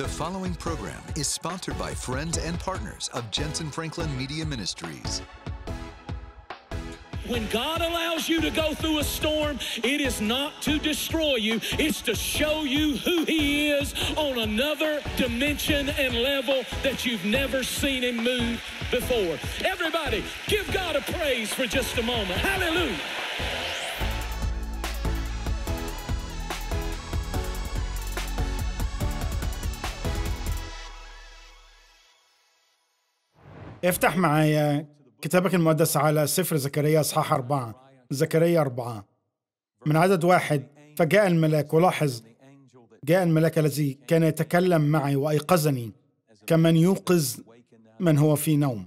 The following program is sponsored by friends and partners of Jensen Franklin Media Ministries. When God allows you to go through a storm, it is not to destroy you, it's to show you who He is on another dimension and level that you've never seen Him move before. Everybody, give God a praise for just a moment. Hallelujah. افتح معايا كتابك المقدس على سفر زكريا اصحاح أربعة زكريا أربعة من عدد واحد فجاء الملاك ولاحظ جاء الملاك الذي كان يتكلم معي وأيقظني كمن يوقظ من هو في نوم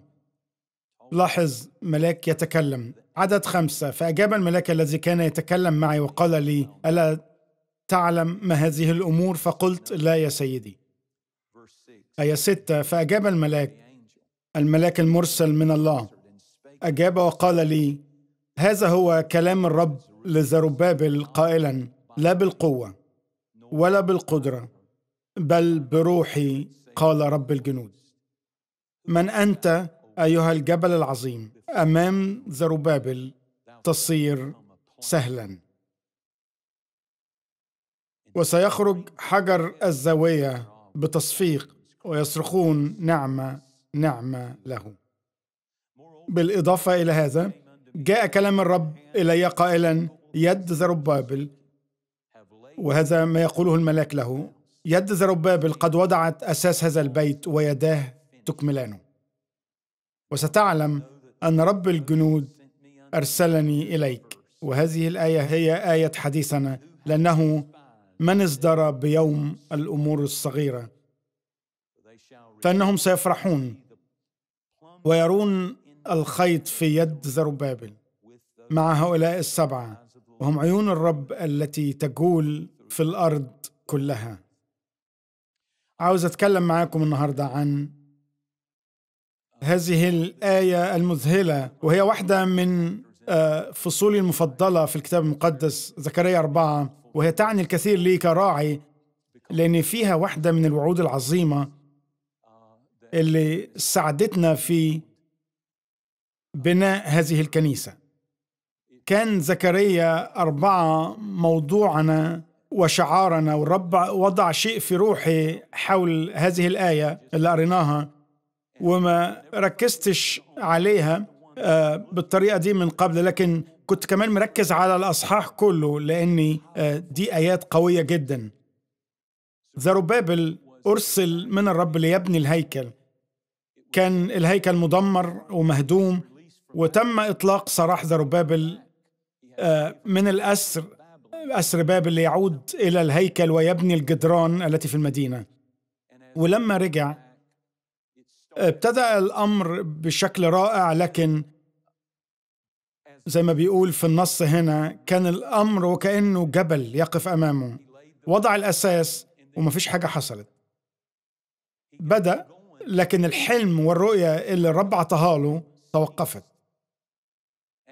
لاحظ ملاك يتكلم عدد خمسة فأجاب الملاك الذي كان يتكلم معي وقال لي ألا تعلم ما هذه الأمور فقلت لا يا سيدي آية ستة فأجاب الملاك الملاك المرسل من الله أجاب وقال لي هذا هو كلام الرب لزربابل قائلا لا بالقوة ولا بالقدرة بل بروحي قال رب الجنود من أنت أيها الجبل العظيم أمام زربابل تصير سهلا وسيخرج حجر الزاوية بتصفيق ويصرخون نعمة نعمة له بالإضافة إلى هذا جاء كلام الرب إلي قائلا يد زربابل وهذا ما يقوله الملاك له يد زربابل قد وضعت أساس هذا البيت ويداه تكملانه وستعلم أن رب الجنود أرسلني إليك وهذه الآية هي آية حديثنا لأنه من ازدرى بيوم الأمور الصغيرة فإنهم سيفرحون ويرون الخيط في يد زربابل مع هؤلاء السبعه وهم عيون الرب التي تجول في الارض كلها عاوز اتكلم معاكم النهارده عن هذه الايه المذهله وهي واحده من آه، فصولي المفضله في الكتاب المقدس زكريا أربعة وهي تعني الكثير لي كراعي لأن فيها واحدة من الوعود العظيمة اللي ساعدتنا في بناء هذه الكنيسة كان زكريا أربعة موضوعنا وشعارنا والرب وضع شيء في روحي حول هذه الآية اللي قريناها وما ركزتش عليها آه، بالطريقة دي من قبل لكن كنت كمان مركز على الأصحاح كله لأني آه، دي آيات قوية جدا زروبابل أرسل من الرب ليبني الهيكل كان الهيكل مدمر ومهدوم وتم إطلاق سراح زربابل آه، من الأسر أسر بابل ليعود إلى الهيكل ويبني الجدران التي في المدينة ولما رجع آه، ابتدأ الأمر بشكل رائع لكن زي ما بيقول في النص هنا كان الأمر وكأنه جبل يقف أمامه وضع الأساس ومفيش حاجة حصلت بدأ لكن الحلم والرؤية اللي الرب عطاها له توقفت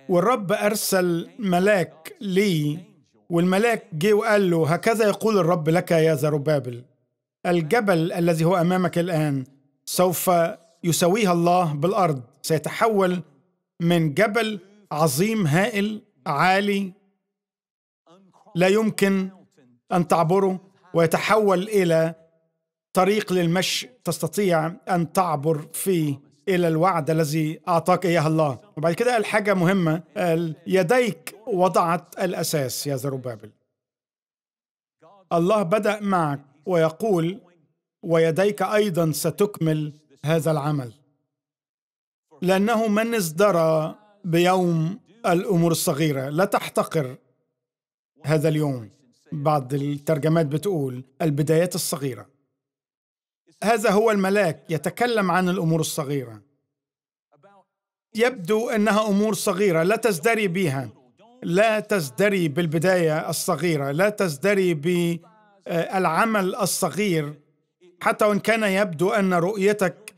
والرب أرسل ملاك لي والملاك جه وقال له هكذا يقول الرب لك يا زربابل الجبل الذي هو أمامك الآن سوف يسويها الله بالأرض سيتحول من جبل عظيم هائل عالي لا يمكن أن تعبره ويتحول إلى طريق للمشي تستطيع أن تعبر فيه إلى الوعد الذي أعطاك إياه الله وبعد كده قال حاجة مهمة قال يديك وضعت الأساس يا زربابل الله بدأ معك ويقول ويديك أيضا ستكمل هذا العمل لأنه من ازدرى بيوم الأمور الصغيرة لا تحتقر هذا اليوم بعض الترجمات بتقول البدايات الصغيرة هذا هو الملاك يتكلم عن الامور الصغيره يبدو انها امور صغيره لا تزدري بها لا تزدري بالبدايه الصغيره لا تزدري بالعمل آه، الصغير حتى وان كان يبدو ان رؤيتك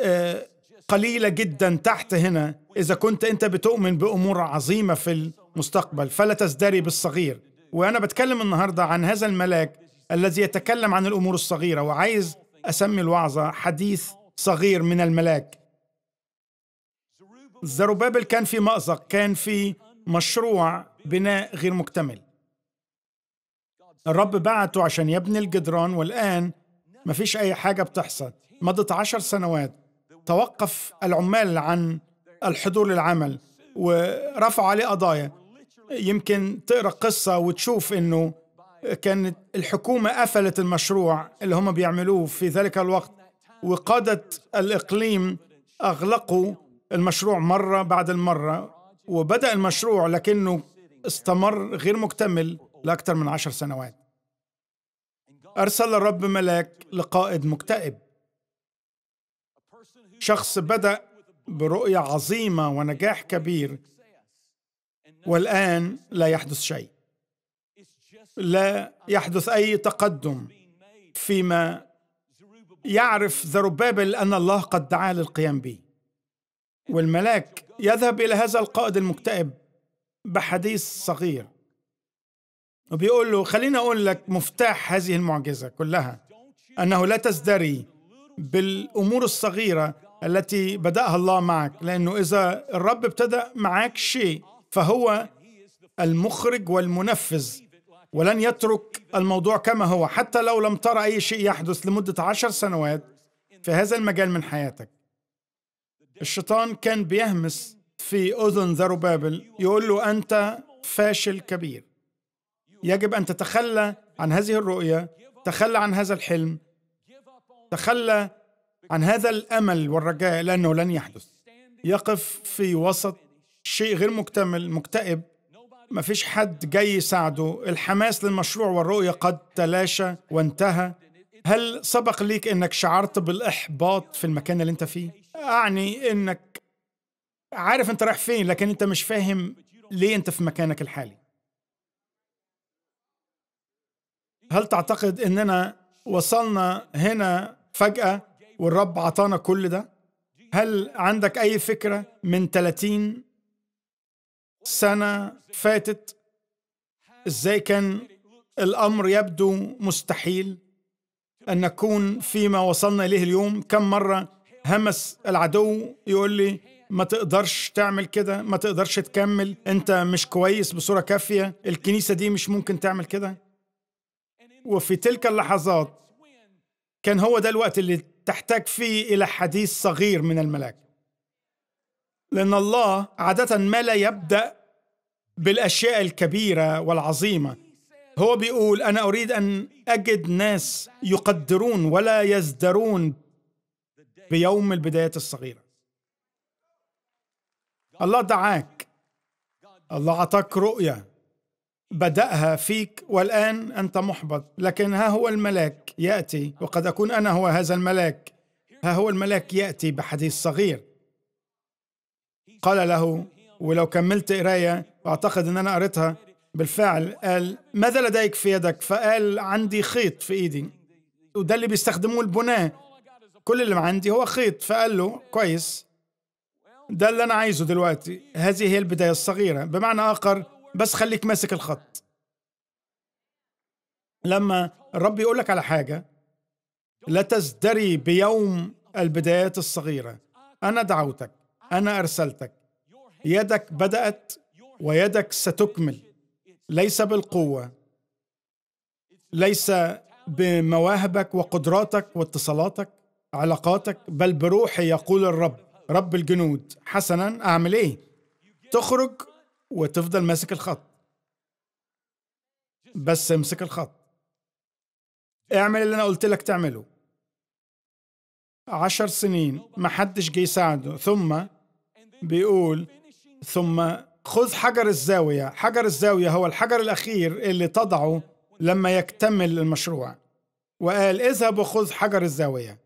آه، قليله جدا تحت هنا اذا كنت انت بتؤمن بامور عظيمه في المستقبل فلا تزدري بالصغير وانا بتكلم النهارده عن هذا الملاك الذي يتكلم عن الامور الصغيره وعايز أسمي الوعظة حديث صغير من الملاك زروبابل كان في مأزق كان في مشروع بناء غير مكتمل الرب بعته عشان يبني الجدران والآن ما فيش أي حاجة بتحصل مضت عشر سنوات توقف العمال عن الحضور للعمل ورفعوا عليه قضايا يمكن تقرا قصه وتشوف انه كانت الحكومة قفلت المشروع اللي هم بيعملوه في ذلك الوقت وقادة الإقليم أغلقوا المشروع مرة بعد المرة وبدأ المشروع لكنه استمر غير مكتمل لأكثر من عشر سنوات أرسل الرب ملاك لقائد مكتئب شخص بدأ برؤية عظيمة ونجاح كبير والآن لا يحدث شيء لا يحدث أي تقدم فيما يعرف زربابل أن الله قد دعاه للقيام به والملاك يذهب إلى هذا القائد المكتئب بحديث صغير وبيقول له خليني أقول لك مفتاح هذه المعجزة كلها أنه لا تزدري بالأمور الصغيرة التي بدأها الله معك لأنه إذا الرب ابتدأ معك شيء فهو المخرج والمنفذ ولن يترك الموضوع كما هو حتى لو لم ترى أي شيء يحدث لمدة عشر سنوات في هذا المجال من حياتك الشيطان كان بيهمس في أذن زربابل يقول له أنت فاشل كبير يجب أن تتخلى عن هذه الرؤية تخلى عن هذا الحلم تخلى عن هذا الأمل والرجاء لأنه لن يحدث يقف في وسط شيء غير مكتمل مكتئب ما فيش حد جاي يساعده الحماس للمشروع والرؤية قد تلاشى وانتهى هل سبق ليك انك شعرت بالاحباط في المكان اللي انت فيه اعني انك عارف انت رايح فين لكن انت مش فاهم ليه انت في مكانك الحالي هل تعتقد اننا وصلنا هنا فجأة والرب عطانا كل ده هل عندك اي فكرة من 30 سنه فاتت ازاي كان الامر يبدو مستحيل ان نكون فيما وصلنا اليه اليوم كم مره همس العدو يقول لي ما تقدرش تعمل كده ما تقدرش تكمل انت مش كويس بصوره كافيه الكنيسه دي مش ممكن تعمل كده وفي تلك اللحظات كان هو ده الوقت اللي تحتاج فيه الى حديث صغير من الملاك لأن الله عادة ما لا يبدأ بالأشياء الكبيرة والعظيمة هو بيقول أنا أريد أن أجد ناس يقدرون ولا يزدرون بيوم البدايات الصغيرة الله دعاك الله أعطاك رؤية بدأها فيك والآن أنت محبط لكن ها هو الملاك يأتي وقد أكون أنا هو هذا الملاك ها هو الملاك يأتي بحديث صغير قال له ولو كملت قراية وأعتقد أن أنا قريتها بالفعل قال ماذا لديك في يدك فقال عندي خيط في إيدي وده اللي بيستخدموه البناة كل اللي عندي هو خيط فقال له كويس ده اللي أنا عايزه دلوقتي هذه هي البداية الصغيرة بمعنى آخر بس خليك ماسك الخط لما الرب يقول لك على حاجة لا تزدري بيوم البدايات الصغيرة أنا دعوتك أنا أرسلتك يدك بدأت ويدك ستكمل ليس بالقوة ليس بمواهبك وقدراتك واتصالاتك علاقاتك بل بروحي يقول الرب رب الجنود حسنا أعمل إيه تخرج وتفضل ماسك الخط بس امسك الخط اعمل اللي أنا قلت لك تعمله عشر سنين ما حدش جه يساعده ثم بيقول ثم خذ حجر الزاوية حجر الزاوية هو الحجر الأخير اللي تضعه لما يكتمل المشروع وقال اذهب وخذ حجر الزاوية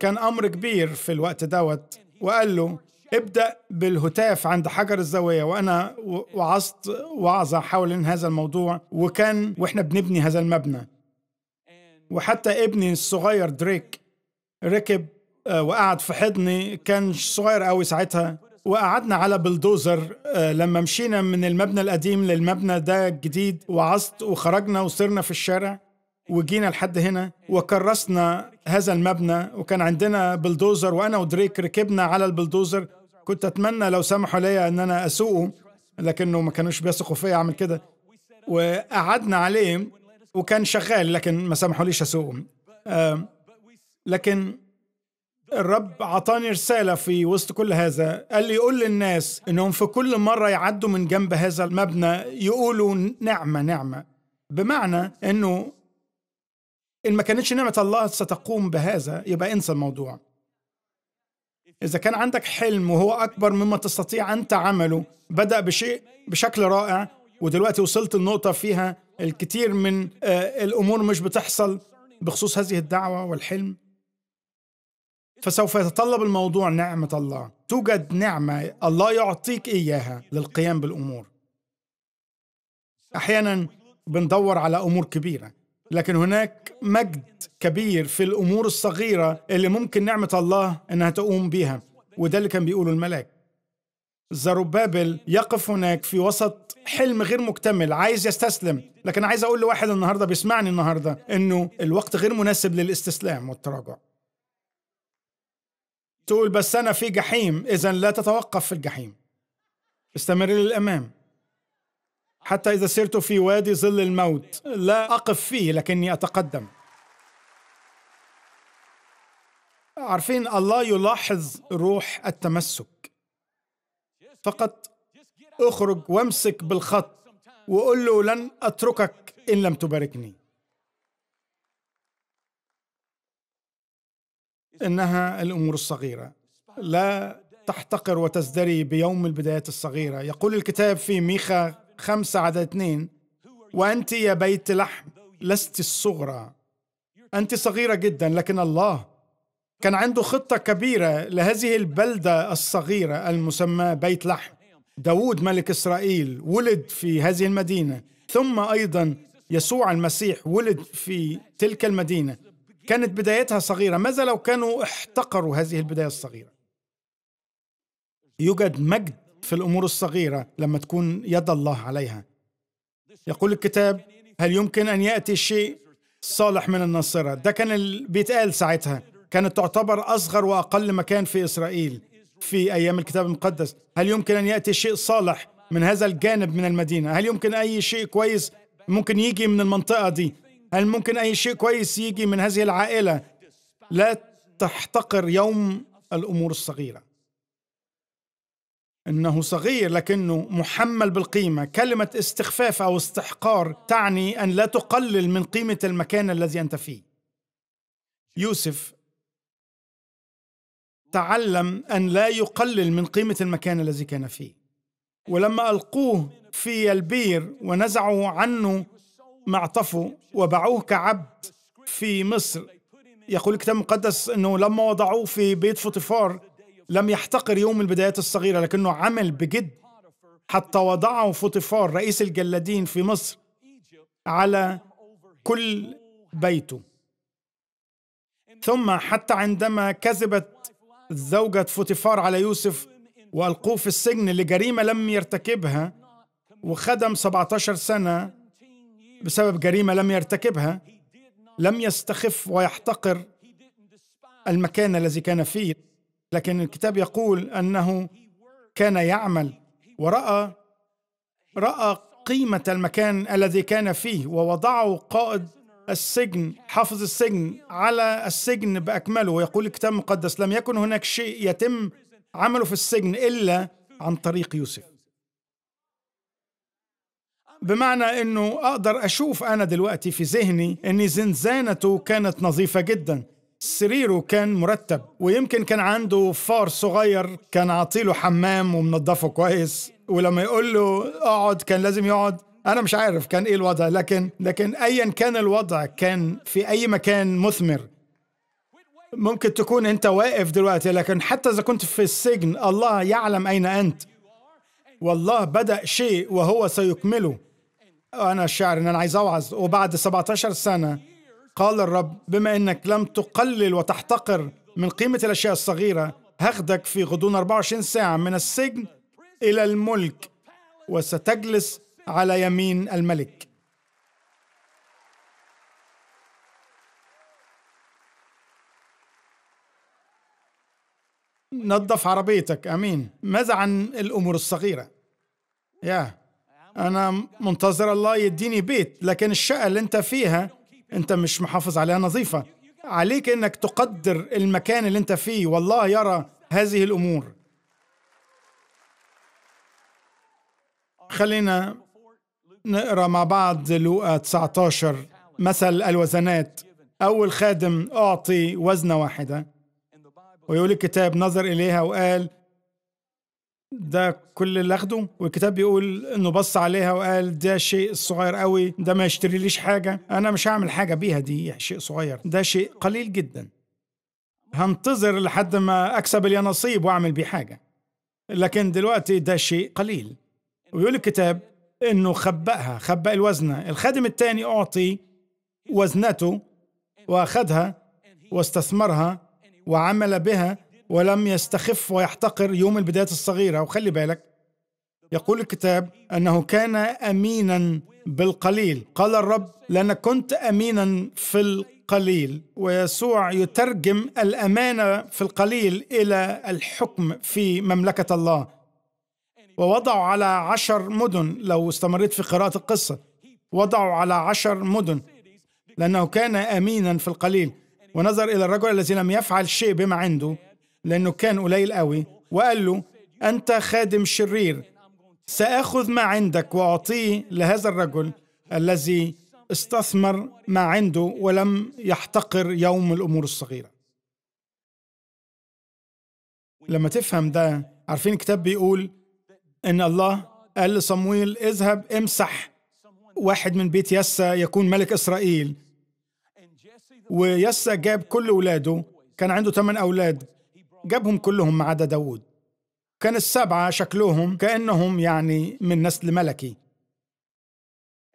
كان أمر كبير في الوقت دوت وقال له ابدأ بالهتاف عند حجر الزاوية وأنا وعظت وعظة حول هذا الموضوع وكان وإحنا بنبني هذا المبنى وحتى ابني الصغير دريك ركب آه، وقعد في حضني كان صغير قوي ساعتها وقعدنا على بلدوزر آه، لما مشينا من المبنى القديم للمبنى ده الجديد وعصت وخرجنا وصرنا في الشارع وجينا لحد هنا وكرسنا هذا المبنى وكان عندنا بلدوزر وانا ودريك ركبنا على البلدوزر كنت اتمنى لو سمحوا لي ان انا اسوقه لكنه ما كانوش بيثقوا فيا اعمل كده وقعدنا عليه وكان شغال لكن ما سمحوا ليش اسوقه لكن الرب عطاني رسالة في وسط كل هذا قال لي قول للناس إنهم في كل مرة يعدوا من جنب هذا المبنى يقولوا نعمة نعمة بمعنى إنه إن ما كانتش نعمة الله ستقوم بهذا يبقى انسى الموضوع إذا كان عندك حلم وهو أكبر مما تستطيع أنت عمله بدأ بشيء بشكل رائع ودلوقتي وصلت النقطة فيها الكثير من آه، الأمور مش بتحصل بخصوص هذه الدعوة والحلم فسوف يتطلب الموضوع نعمة الله توجد نعمة الله يعطيك إياها للقيام بالأمور أحيانا بندور على أمور كبيرة لكن هناك مجد كبير في الأمور الصغيرة اللي ممكن نعمة الله أنها تقوم بها وده اللي كان بيقوله الملاك زروبابل يقف هناك في وسط حلم غير مكتمل عايز يستسلم لكن عايز أقول لواحد النهاردة بيسمعني النهاردة أنه الوقت غير مناسب للاستسلام والتراجع تقول بس أنا في جحيم إذا لا تتوقف في الجحيم استمر للأمام حتى إذا سرت في وادي ظل الموت لا أقف فيه لكني أتقدم عارفين الله يلاحظ روح التمسك فقط اخرج وامسك بالخط وقول له لن أتركك إن لم تباركني إنها الأمور الصغيرة لا تحتقر وتزدري بيوم البدايات الصغيرة يقول الكتاب في ميخا خمسة عدد اثنين وأنت يا بيت لحم لست الصغرى أنت صغيرة جدا لكن الله كان عنده خطة كبيرة لهذه البلدة الصغيرة المسمى بيت لحم داود ملك إسرائيل ولد في هذه المدينة ثم أيضا يسوع المسيح ولد في تلك المدينة كانت بدايتها صغيرة ماذا لو كانوا احتقروا هذه البداية الصغيرة يوجد مجد في الأمور الصغيرة لما تكون يد الله عليها يقول الكتاب هل يمكن أن يأتي شيء صالح من الناصرة ده كان بيتقال ساعتها كانت تعتبر أصغر وأقل مكان في إسرائيل في أيام الكتاب المقدس هل يمكن أن يأتي شيء صالح من هذا الجانب من المدينة هل يمكن أي شيء كويس ممكن يجي من المنطقة دي هل ممكن أي شيء كويس يجي من هذه العائلة لا تحتقر يوم الأمور الصغيرة إنه صغير لكنه محمل بالقيمة كلمة استخفاف أو استحقار تعني أن لا تقلل من قيمة المكان الذي أنت فيه يوسف تعلم أن لا يقلل من قيمة المكان الذي كان فيه ولما ألقوه في البير ونزعوا عنه معطفه وباعوه كعبد في مصر يقول الكتاب المقدس أنه لما وضعوه في بيت فوتيفار لم يحتقر يوم البدايات الصغيرة لكنه عمل بجد حتى وضعه فوتيفار رئيس الجلادين في مصر على كل بيته ثم حتى عندما كذبت زوجة فوتيفار على يوسف وألقوه في السجن لجريمة لم يرتكبها وخدم 17 سنة بسبب جريمه لم يرتكبها لم يستخف ويحتقر المكان الذي كان فيه لكن الكتاب يقول انه كان يعمل وراى راى قيمه المكان الذي كان فيه ووضعه قائد السجن حافظ السجن على السجن باكمله ويقول الكتاب المقدس لم يكن هناك شيء يتم عمله في السجن الا عن طريق يوسف بمعنى انه اقدر اشوف انا دلوقتي في ذهني ان زنزانته كانت نظيفه جدا سريره كان مرتب ويمكن كان عنده فار صغير كان عاطيله حمام ومنضفه كويس ولما يقول له اقعد كان لازم يقعد انا مش عارف كان ايه الوضع لكن لكن ايا كان الوضع كان في اي مكان مثمر ممكن تكون انت واقف دلوقتي لكن حتى اذا كنت في السجن الله يعلم اين انت والله بدا شيء وهو سيكمله أنا الشاعر إن أنا عايز أوعظ وبعد 17 سنة قال الرب بما إنك لم تقلل وتحتقر من قيمة الأشياء الصغيرة هاخدك في غضون 24 ساعة من السجن إلى الملك وستجلس على يمين الملك نظف عربيتك امين ماذا عن الامور الصغيره يا أنا منتظر الله يديني بيت لكن الشقة اللي أنت فيها أنت مش محافظ عليها نظيفة عليك أنك تقدر المكان اللي أنت فيه والله يرى هذه الأمور خلينا نقرا مع بعض لوقا 19 مثل الوزنات أول خادم أعطي وزنة واحدة ويقول الكتاب نظر إليها وقال ده كل اللي اخده والكتاب بيقول انه بص عليها وقال ده شيء صغير قوي ده ما يشتريليش حاجه انا مش هعمل حاجه بيها دي شيء صغير ده شيء قليل جدا هنتظر لحد ما اكسب لي نصيب واعمل بيه حاجه لكن دلوقتي ده شيء قليل ويقول الكتاب انه خبأها خبأ الوزنه الخادم الثاني اعطي وزنته واخدها واستثمرها وعمل بها ولم يستخف ويحتقر يوم البدايات الصغيرة وخلي بالك يقول الكتاب أنه كان أمينا بالقليل قال الرب لأن كنت أمينا في القليل ويسوع يترجم الأمانة في القليل إلى الحكم في مملكة الله ووضعوا على عشر مدن لو استمريت في قراءة القصة وضعوا على عشر مدن لأنه كان أمينا في القليل ونظر إلى الرجل الذي لم يفعل شيء بما عنده لأنه كان قليل قوي وقال له أنت خادم شرير سأخذ ما عندك وأعطيه لهذا الرجل الذي استثمر ما عنده ولم يحتقر يوم الأمور الصغيرة لما تفهم ده عارفين الكتاب بيقول إن الله قال لصمويل اذهب امسح واحد من بيت يسا يكون ملك إسرائيل ويسا جاب كل أولاده كان عنده ثمان أولاد جابهم كلهم ما عدا داوود كان السبعة شكلهم كأنهم يعني من نسل ملكي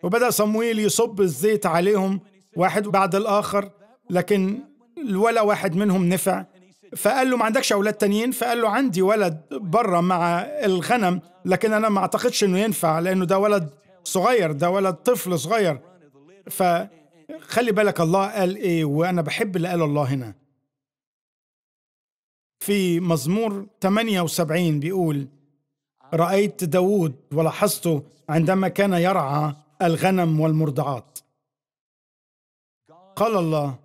وبدأ صمويل يصب الزيت عليهم واحد بعد الآخر لكن ولا واحد منهم نفع فقال له ما عندكش أولاد تانيين فقال له عندي ولد بره مع الغنم لكن أنا ما أعتقدش أنه ينفع لأنه ده ولد صغير ده ولد طفل صغير فخلي بالك الله قال إيه وأنا بحب اللي قاله الله هنا في مزمور 78 بيقول رأيت داود ولاحظته عندما كان يرعى الغنم والمرضعات قال الله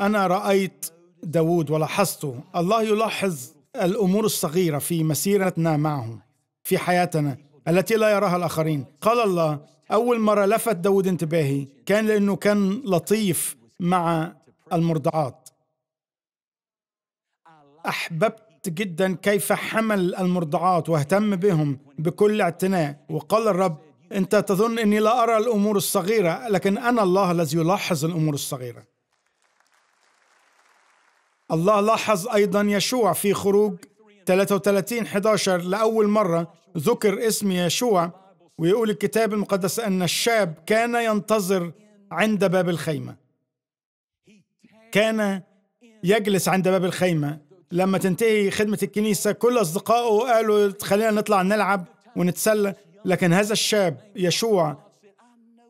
أنا رأيت داود ولاحظته الله يلاحظ الأمور الصغيرة في مسيرتنا معه في حياتنا التي لا يراها الآخرين قال الله أول مرة لفت داود انتباهي كان لأنه كان لطيف مع المرضعات أحببت جدا كيف حمل المرضعات واهتم بهم بكل اعتناء وقال الرب أنت تظن أني لا أرى الأمور الصغيرة لكن أنا الله الذي يلاحظ الأمور الصغيرة الله لاحظ أيضا يشوع في خروج 33 11 لأول مرة ذكر اسم يشوع ويقول الكتاب المقدس أن الشاب كان ينتظر عند باب الخيمة كان يجلس عند باب الخيمة لما تنتهي خدمة الكنيسة كل أصدقائه قالوا خلينا نطلع نلعب ونتسلى لكن هذا الشاب يشوع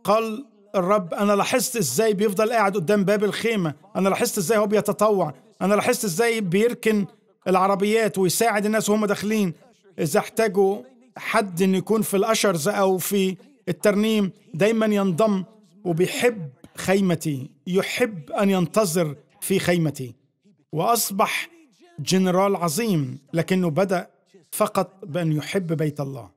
قال الرب أنا لاحظت إزاي بيفضل قاعد قدام باب الخيمة أنا لاحظت إزاي هو بيتطوع أنا لاحظت إزاي بيركن العربيات ويساعد الناس وهم داخلين إذا احتاجوا حد إنه يكون في الأشرز أو في الترنيم دايما ينضم وبيحب خيمتي يحب أن ينتظر في خيمتي وأصبح جنرال عظيم لكنه بدأ فقط بأن يحب بيت الله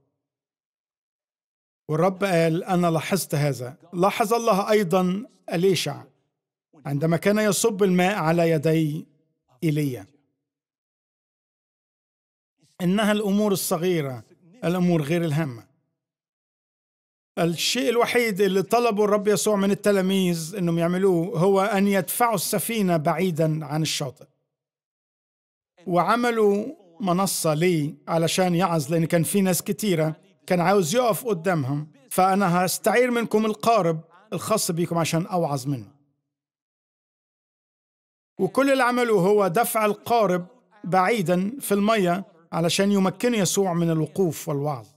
والرب قال أنا لاحظت هذا لاحظ الله أيضا أليشع عندما كان يصب الماء على يدي إيليا إنها الأمور الصغيرة الأمور غير الهامة الشيء الوحيد اللي طلبه الرب يسوع من التلاميذ انهم يعملوه هو ان يدفعوا السفينه بعيدا عن الشاطئ وعملوا منصة لي علشان يعظ لأن كان في ناس كتيرة كان عاوز يقف قدامهم فأنا هستعير منكم القارب الخاص بيكم عشان أوعظ منه وكل اللي عمله هو دفع القارب بعيدا في المية علشان يمكن يسوع من الوقوف والوعظ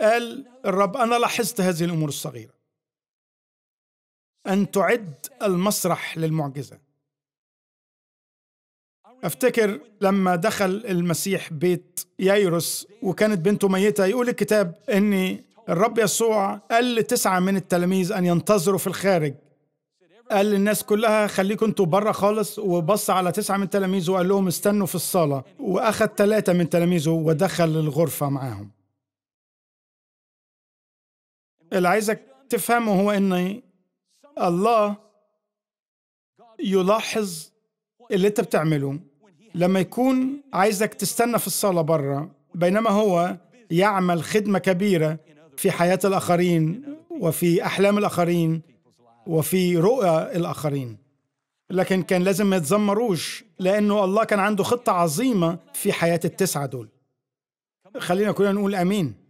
قال الرب أنا لاحظت هذه الأمور الصغيرة أن تعد المسرح للمعجزة افتكر لما دخل المسيح بيت يايروس وكانت بنته ميته يقول الكتاب ان الرب يسوع قال لتسعه من التلاميذ ان ينتظروا في الخارج قال للناس كلها خليكم انتوا بره خالص وبص على تسعه من تلاميذه وقال لهم استنوا في الصاله واخذ ثلاثه من تلاميذه ودخل الغرفه معاهم اللي عايزك تفهمه هو ان الله يلاحظ اللي انت بتعمله لما يكون عايزك تستنى في الصاله بره بينما هو يعمل خدمه كبيره في حياه الاخرين وفي احلام الاخرين وفي رؤى الاخرين لكن كان لازم ما يتذمروش لانه الله كان عنده خطه عظيمه في حياه التسعه دول خلينا كلنا نقول امين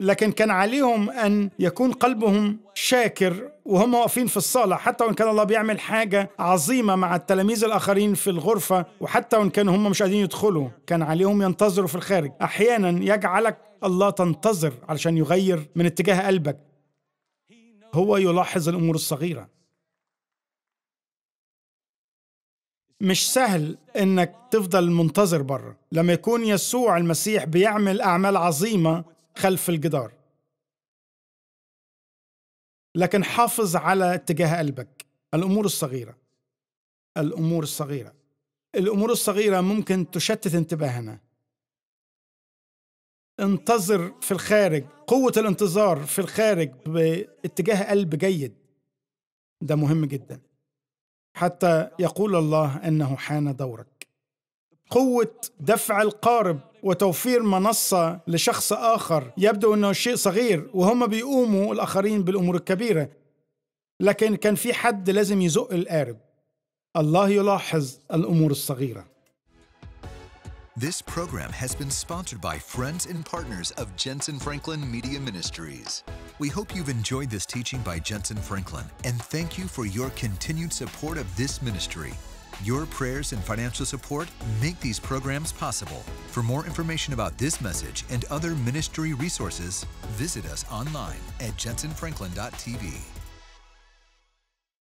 لكن كان عليهم أن يكون قلبهم شاكر وهم واقفين في الصالة حتى وإن كان الله بيعمل حاجة عظيمة مع التلاميذ الآخرين في الغرفة وحتى وإن كانوا هم مش قادرين يدخلوا كان عليهم ينتظروا في الخارج أحيانا يجعلك الله تنتظر علشان يغير من اتجاه قلبك هو يلاحظ الأمور الصغيرة مش سهل انك تفضل منتظر بره لما يكون يسوع المسيح بيعمل اعمال عظيمه خلف الجدار لكن حافظ على اتجاه قلبك الأمور الصغيرة الأمور الصغيرة الأمور الصغيرة ممكن تشتت انتباهنا انتظر في الخارج قوة الانتظار في الخارج باتجاه قلب جيد ده مهم جدا حتى يقول الله انه حان دورك قوة دفع القارب وتوفير منصة لشخص آخر يبدو أنه شيء صغير وهم بيقوموا الآخرين بالأمور الكبيرة لكن كان في حد لازم يزق القارب الله يلاحظ الأمور الصغيرة This program has been sponsored by friends and partners of Jensen Franklin Media Ministries. We hope you've enjoyed this teaching by Jensen Franklin and thank you for your continued support of this ministry. Your prayers and financial support make these programs possible. For more information about this message and other ministry resources, visit us online at jensenfranklin.tv.